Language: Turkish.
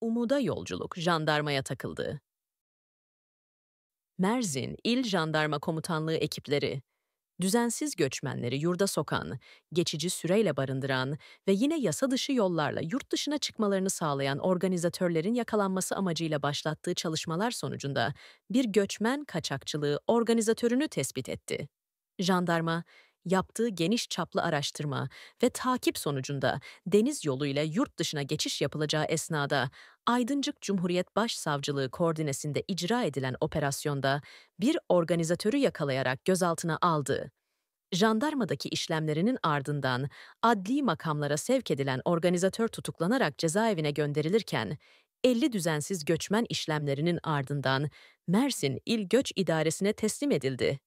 Umuda yolculuk jandarmaya takıldı. Merzin İl Jandarma Komutanlığı ekipleri, düzensiz göçmenleri yurda sokan, geçici süreyle barındıran ve yine yasa dışı yollarla yurt dışına çıkmalarını sağlayan organizatörlerin yakalanması amacıyla başlattığı çalışmalar sonucunda bir göçmen kaçakçılığı organizatörünü tespit etti. Jandarma, yaptığı geniş çaplı araştırma ve takip sonucunda deniz yoluyla yurt dışına geçiş yapılacağı esnada Aydıncık Cumhuriyet Başsavcılığı koordinesinde icra edilen operasyonda bir organizatörü yakalayarak gözaltına aldı. Jandarmadaki işlemlerinin ardından adli makamlara sevk edilen organizatör tutuklanarak cezaevine gönderilirken 50 düzensiz göçmen işlemlerinin ardından Mersin İl Göç İdaresi'ne teslim edildi.